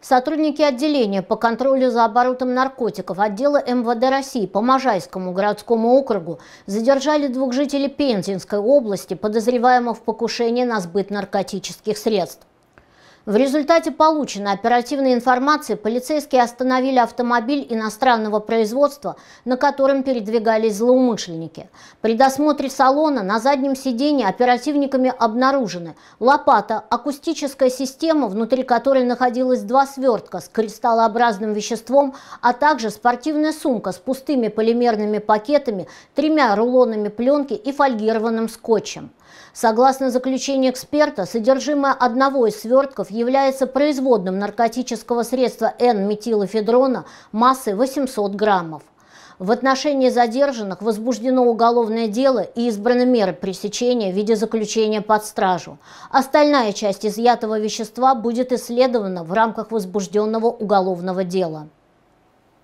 Сотрудники отделения по контролю за оборотом наркотиков отдела МВД России по Можайскому городскому округу задержали двух жителей Пензенской области, подозреваемых в покушении на сбыт наркотических средств. В результате полученной оперативной информации полицейские остановили автомобиль иностранного производства, на котором передвигались злоумышленники. При досмотре салона на заднем сидении оперативниками обнаружены лопата, акустическая система, внутри которой находилось два свертка с кристаллообразным веществом, а также спортивная сумка с пустыми полимерными пакетами, тремя рулонами пленки и фольгированным скотчем. Согласно заключению эксперта, содержимое одного из свертков является производным наркотического средства N-метилофедрона массой 800 граммов. В отношении задержанных возбуждено уголовное дело и избраны меры пресечения в виде заключения под стражу. Остальная часть изъятого вещества будет исследована в рамках возбужденного уголовного дела.